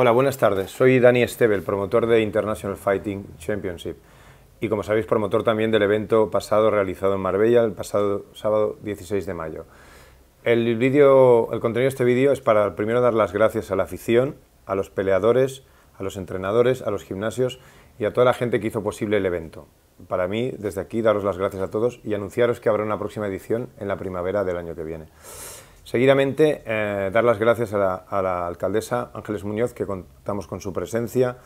Hola, buenas tardes. Soy Dani Estebel, promotor de International Fighting Championship y, como sabéis, promotor también del evento pasado realizado en Marbella el pasado sábado 16 de mayo. El, el contenido de este vídeo es para primero dar las gracias a la afición, a los peleadores, a los entrenadores, a los gimnasios y a toda la gente que hizo posible el evento. Para mí, desde aquí, daros las gracias a todos y anunciaros que habrá una próxima edición en la primavera del año que viene. Seguidamente, eh, dar las gracias a la, alcaldesa Ángeles Muñoz, que contamos con su presencia,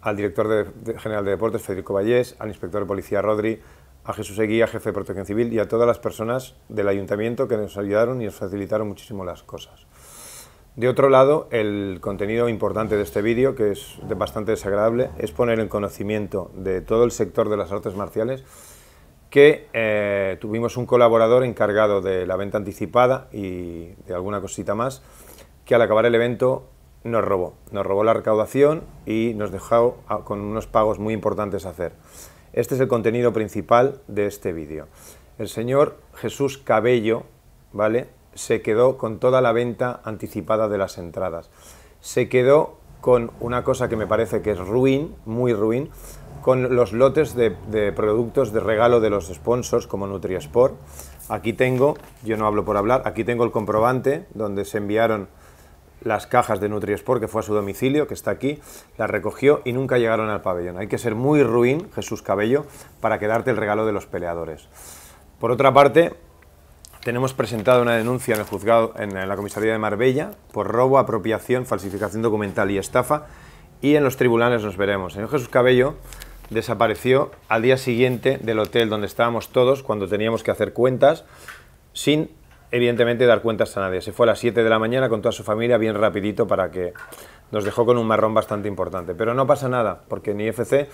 al director general de Deportes, Federico Vallés, al inspector de policía Rodri, a Jesús Eguía, jefe de Protección Civil, y a todas las personas del ayuntamiento que nos ayudaron y nos facilitaron muchísimo las cosas. De otro lado, el contenido importante de este vídeo, que es bastante desagradable, es poner en conocimiento de todo el sector de las artes marciales que eh, tuvimos un colaborador encargado de la venta anticipada y de alguna cosita más, que al acabar el evento nos robó. Nos robó la recaudación y nos dejó con unos pagos muy importantes a hacer. Este es el contenido principal de este vídeo. El señor Jesús Cabello, ¿vale? Se quedó con toda la venta anticipada de las entradas. Se quedó con una cosa que me parece que es ruin, muy ruin, con los lotes de, productos de regalo de los sponsors como Nutrisport. Aquí tengo, yo no hablo por hablar, aquí tengo el comprobante donde se enviaron las cajas de Nutrisport que fue a su domicilio, que está aquí, las recogió y nunca llegaron al pabellón. Hay que ser muy ruin, Jesús Cabello, para quedarte el regalo de los peleadores. Por otra parte, tenemos presentada una denuncia en el juzgado en la comisaría de Marbella por robo, apropiación, falsificación documental y estafa y en los tribunales nos veremos. En Jesús Cabello desapareció al día siguiente del hotel donde estábamos todos cuando teníamos que hacer cuentas sin evidentemente dar cuentas a nadie. Se fue a las 7 de la mañana con toda su familia bien rapidito para que nos dejó con un marrón bastante importante. Pero no pasa nada, porque en IFC,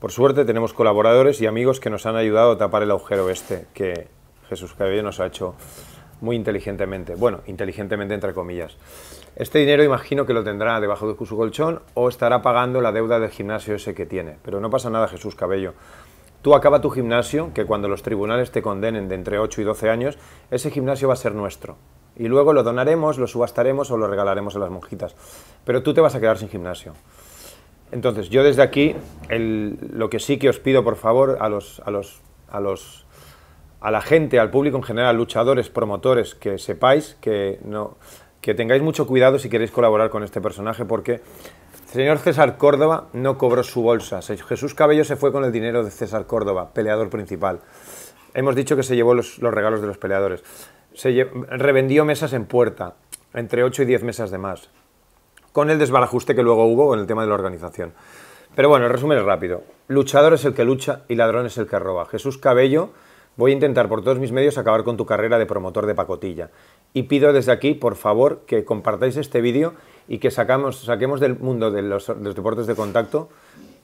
por suerte, tenemos colaboradores y amigos que nos han ayudado a tapar el agujero este que Jesús Cabello nos ha hecho muy inteligentemente. Bueno, inteligentemente entre comillas. Este dinero imagino que lo tendrá debajo de su colchón o estará pagando la deuda del gimnasio ese que tiene. Pero no pasa nada, Jesús Cabello. Tú acaba tu gimnasio, que cuando los tribunales te condenen de entre 8 y 12 años, ese gimnasio va a ser nuestro. Y luego lo donaremos, lo subastaremos o lo regalaremos a las monjitas. Pero tú te vas a quedar sin gimnasio. Entonces, yo desde aquí, lo que sí que os pido, por favor, a los, a los a la gente, al público en general, luchadores, promotores, que sepáis que, no, que tengáis mucho cuidado si queréis colaborar con este personaje porque señor César Córdoba no cobró su bolsa. Jesús Cabello se fue con el dinero de César Córdoba, peleador principal. Hemos dicho que se llevó los, regalos de los peleadores. Se revendió mesas en puerta, entre 8 y 10 mesas de más, con el desbarajuste que luego hubo en el tema de la organización. Pero bueno, el resumen rápido. Luchador es el que lucha y ladrón es el que roba. Jesús Cabello Voy a intentar por todos mis medios acabar con tu carrera de promotor de pacotilla. Y pido desde aquí, por favor, que compartáis este vídeo y que sacamos, saquemos del mundo de los, deportes de contacto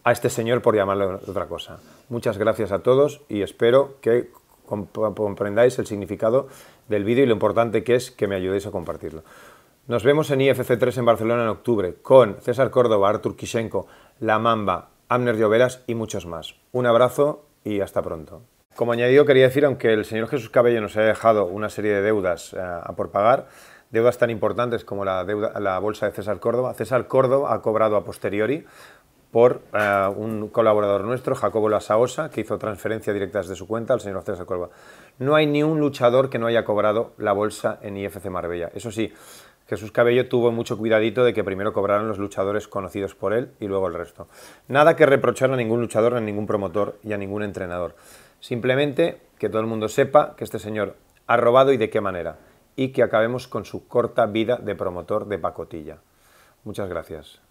a este señor por llamarlo otra cosa. Muchas gracias a todos y espero que comprendáis el significado del vídeo y lo importante que es que me ayudéis a compartirlo. Nos vemos en IFC3 en Barcelona en octubre con César Córdoba, Artur Kishenko, La Mamba, Amner Lloveras y muchos más. Un abrazo y hasta pronto. Como añadido, quería decir, aunque el señor Jesús Cabello nos haya dejado una serie de deudas eh, a por pagar, deudas tan importantes como la, deuda, la bolsa de César Córdoba, César Córdoba ha cobrado a posteriori por eh, un colaborador nuestro, Jacobo Lasaosa, que hizo transferencias directas de su cuenta al señor César Córdoba. No hay ni un luchador que no haya cobrado la bolsa en IFC Marbella. Eso sí, Jesús Cabello tuvo mucho cuidadito de que primero cobraran los luchadores conocidos por él y luego el resto. Nada que reprochar a ningún luchador, a ningún promotor y a ningún entrenador. Simplemente que todo el mundo sepa que este señor ha robado y de qué manera, y que acabemos con su corta vida de promotor de pacotilla. Muchas gracias.